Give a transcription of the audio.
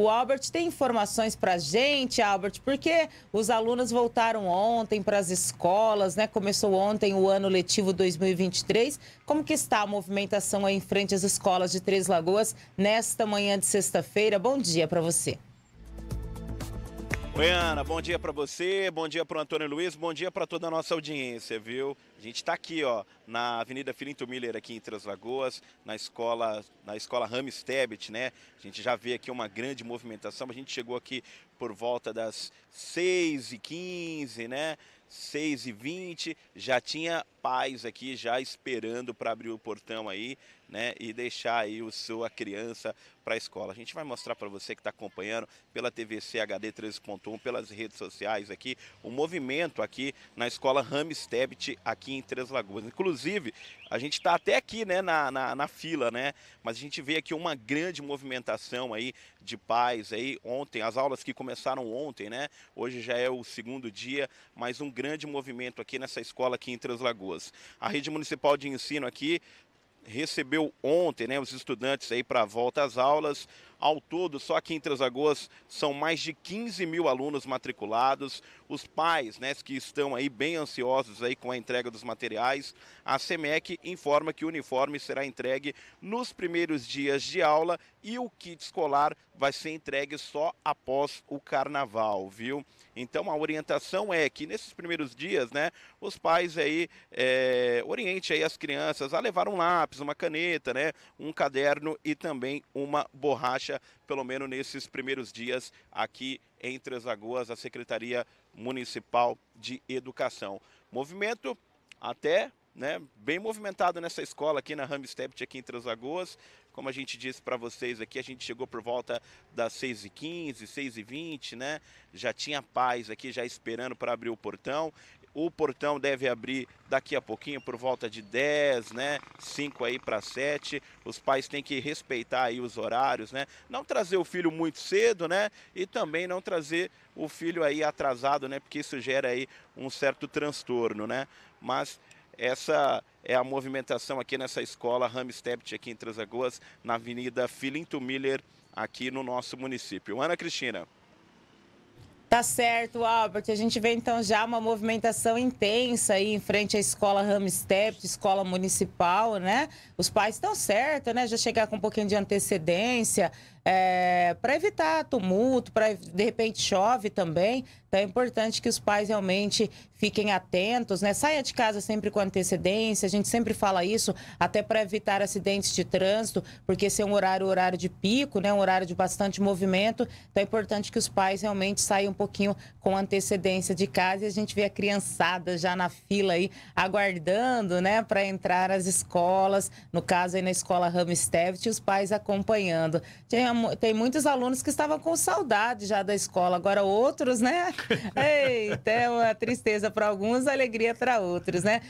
O Albert tem informações para gente, Albert, porque os alunos voltaram ontem para as escolas, né? Começou ontem o ano letivo 2023. Como que está a movimentação aí em frente às escolas de Três Lagoas nesta manhã de sexta-feira? Bom dia para você. Ana, bom dia para você, bom dia para o Antônio Luiz, bom dia para toda a nossa audiência, viu? A gente está aqui, ó, na Avenida Filinto Miller, aqui em Três Lagoas, na escola, na escola Rames Tebet, né? A gente já vê aqui uma grande movimentação, a gente chegou aqui por volta das 6h15, né? 6 e 20 já tinha pais aqui já esperando para abrir o portão aí, né, e deixar aí o sua criança para a escola. A gente vai mostrar para você que está acompanhando pela TVC HD 13.1, pelas redes sociais aqui, o movimento aqui na escola Ramstebit aqui em Três Lagoas. Inclusive, a gente está até aqui, né, na, na, na, fila, né, mas a gente vê aqui uma grande movimentação aí de pais aí ontem, as aulas que começaram ontem, né, hoje já é o segundo dia, mas um grande movimento aqui nessa escola aqui em Três Lagoas. A rede municipal de ensino aqui recebeu ontem né, os estudantes aí para a volta às aulas. Ao todo, só aqui em Três Lagoas são mais de 15 mil alunos matriculados. Os pais, né, que estão aí bem ansiosos aí com a entrega dos materiais, a SEMEC informa que o uniforme será entregue nos primeiros dias de aula e o kit escolar vai ser entregue só após o carnaval, viu? Então a orientação é que nesses primeiros dias, né, os pais aí é, eh, oriente aí as crianças a levar um lápis, uma caneta, né, um caderno e também uma borracha baixa, pelo menos nesses primeiros dias aqui em Três Lagoas, a Secretaria Municipal de Educação. Movimento até né, bem movimentado nessa escola aqui na Ramstept, aqui em Três Lagoas. Como a gente disse para vocês aqui, a gente chegou por volta das 6h15, 6h20, né? Já tinha paz aqui, já esperando para abrir o portão. O portão deve abrir daqui a pouquinho por volta de 10, né? 5 aí para 7. Os pais têm que respeitar aí os horários, né? Não trazer o filho muito cedo, né? E também não trazer o filho aí atrasado, né? Porque isso gera aí um certo transtorno, né? Mas essa é a movimentação aqui nessa escola Ramstept aqui em Transagoas, na Avenida Filinto Miller, aqui no nosso município. Ana Cristina. Tá certo, Albert. A gente vê então já uma movimentação intensa aí em frente à escola Ramstep, escola municipal, né? Os pais estão certos, né? Já chegar com um pouquinho de antecedência, é, para evitar tumulto, para de repente chove também. Então é importante que os pais realmente fiquem atentos, né? Saia de casa sempre com antecedência, a gente sempre fala isso, até para evitar acidentes de trânsito, porque esse é um horário, horário de pico, né? Um horário de bastante movimento. Então é importante que os pais realmente saiam um pouquinho com antecedência de casa e a gente vê a criançada já na fila aí, aguardando, né? Para entrar às escolas, no caso aí na escola Ramstevet, os pais acompanhando. Tinha tem muitos alunos que estavam com saudade já da escola, agora outros, né? Eita, é uma tristeza para alguns, alegria para outros, né?